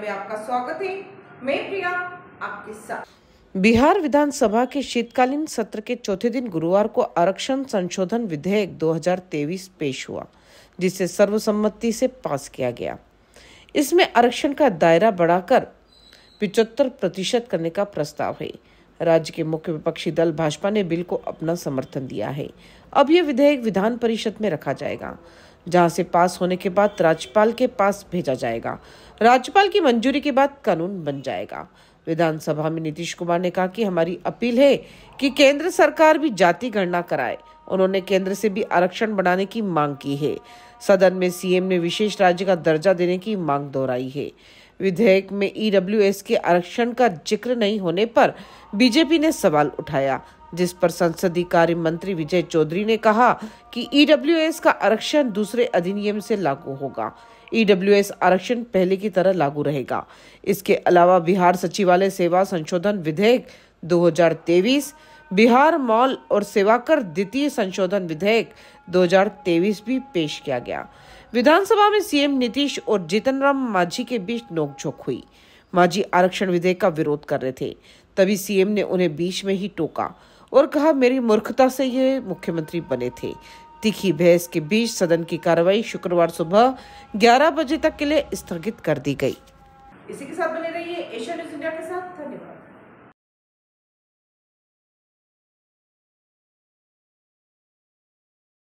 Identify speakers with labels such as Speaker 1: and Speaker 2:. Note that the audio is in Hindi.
Speaker 1: में आपका स्वागत है मैं प्रिया आपके साथ बिहार विधानसभा के शीतकालीन सत्र के चौथे दिन गुरुवार को आरक्षण संशोधन विधेयक 2023 पेश हुआ जिसे सर्वसम्मति से पास किया गया इसमें आरक्षण का दायरा बढ़ाकर पिचहत्तर प्रतिशत करने का प्रस्ताव है राज्य के मुख्य विपक्षी दल भाजपा ने बिल को अपना समर्थन दिया है अब यह विधेयक विधान परिषद में रखा जाएगा जहां से पास होने के बाद राज्यपाल के पास भेजा जाएगा राज्यपाल की मंजूरी के बाद कानून बन जाएगा विधानसभा में नीतीश कुमार ने कहा कि हमारी अपील है कि केंद्र सरकार भी जाति गणना कराए उन्होंने केंद्र से भी आरक्षण बनाने की मांग की है सदन में सीएम ने विशेष राज्य का दर्जा देने की मांग दोहराई है विधेयक में ईडब्ल्यूएस e के आरक्षण का जिक्र नहीं होने पर बीजेपी ने सवाल उठाया जिस पर संसदीय कार्य मंत्री विजय चौधरी ने कहा कि ईडब्ल्यूएस e का आरक्षण दूसरे अधिनियम से लागू होगा ईडब्ल्यूएस e आरक्षण पहले की तरह लागू रहेगा इसके अलावा बिहार सचिवालय सेवा संशोधन विधेयक 2023 बिहार मॉल और सेवाकर द्वितीय संशोधन विधेयक 2023 भी पेश किया गया विधानसभा में सीएम नीतीश और जीतन राम मांझी के बीच नोकझोंक हुई मांझी आरक्षण विधेयक का विरोध कर रहे थे तभी सीएम ने उन्हें बीच में ही टोका और कहा मेरी मूर्खता से ये मुख्यमंत्री बने थे तीखी बहस के बीच सदन की कार्रवाई शुक्रवार सुबह 11 बजे तक के लिए स्थगित कर दी गई इसी के साथ बने रहिए एशिया न्यूज इंडिया के साथ धन्यवाद